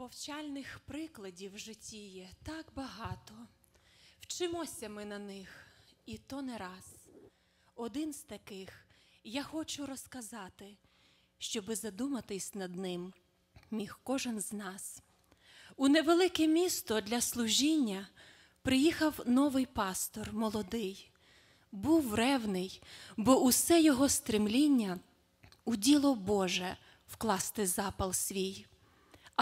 Повчальних прикладів в житті є так багато, вчимося ми на них, і то не раз. Один з таких я хочу розказати, щоби задуматись над ним міг кожен з нас. У невелике місто для служіння приїхав новий пастор, молодий, був ревний, бо усе його стремління у діло Боже вкласти запал свій.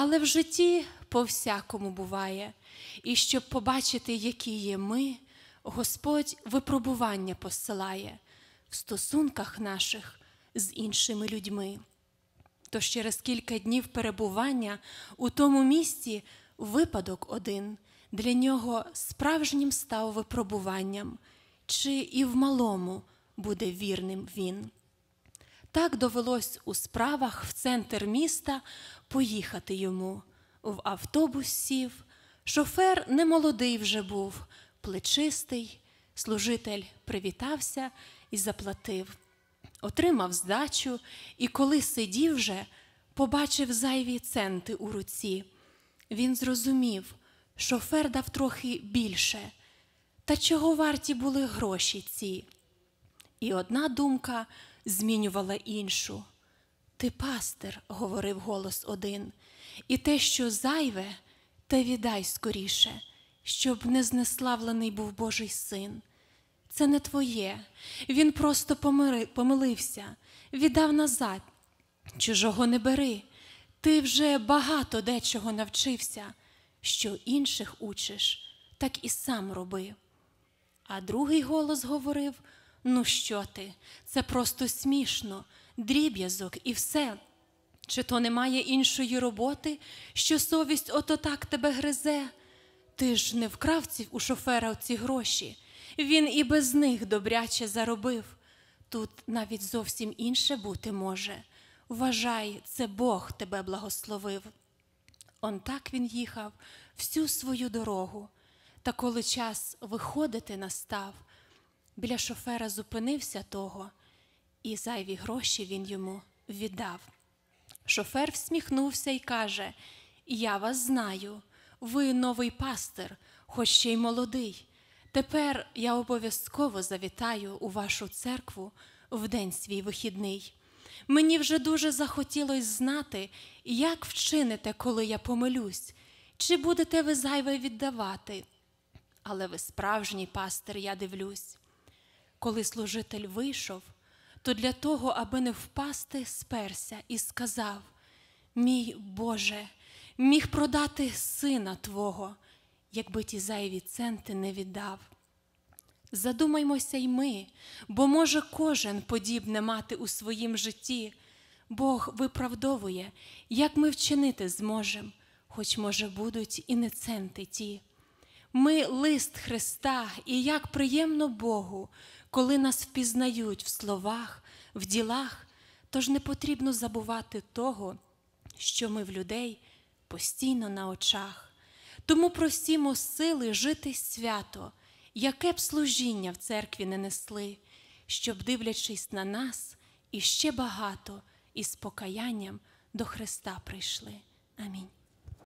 Але в житті по-всякому буває. І щоб побачити, які є ми, Господь випробування посилає в стосунках наших з іншими людьми. Тож через кілька днів перебування у тому місті випадок один для нього справжнім став випробуванням, чи і в малому буде вірним він. Так довелось у справах в центр міста поїхати йому. В автобус сів. Шофер немолодий вже був, плечистий. Служитель привітався і заплатив, отримав здачу, і коли сидів вже, побачив зайві центи у руці. Він зрозумів, шофер дав трохи більше, та чого варті були гроші ці. І одна думка змінювала іншу. Ти пастир, говорив голос один, і те, що зайве, те віддай скоріше, щоб не знеславлений був Божий син. Це не твоє, він просто помилився, віддав назад. Чужого не бери, ти вже багато дечого навчився, що інших учиш, так і сам роби. А другий голос говорив ну що ти? Це просто смішно, дріб'язок і все. Чи то немає іншої роботи, що совість ото так тебе гризе? Ти ж не вкрав ці, у шофера ці гроші, він і без них добряче заробив. Тут навіть зовсім інше бути може. Вважай, це Бог тебе благословив. Он так він їхав всю свою дорогу, та коли час виходити настав біля шофера зупинився того, і зайві гроші він йому віддав. Шофер всміхнувся і каже: Я вас знаю, ви новий пастир, хоч ще й молодий. Тепер я обов'язково завітаю у вашу церкву в день свій вихідний. Мені вже дуже захотілося знати, як вчините, коли я помилюсь, чи будете ви зайве віддавати. Але ви справжній пастир, я дивлюсь. Коли служитель вийшов, то для того, аби не впасти, сперся і сказав: Мій Боже, міг продати сина Твого, якби ті зайві центи не віддав. Задумаймося й ми, бо може кожен подібне мати у своїм житті. Бог виправдовує, як ми вчинити зможем, хоч, може, будуть і не центи ті. Ми лист Христа, і як приємно Богу, коли нас впізнають в словах, в ділах, тож не потрібно забувати того, що ми в людей постійно на очах. Тому просімо сили жити свято, яке б служіння в церкві не несли, щоб, дивлячись на нас, іще багато із покаянням до Христа прийшли. Амінь.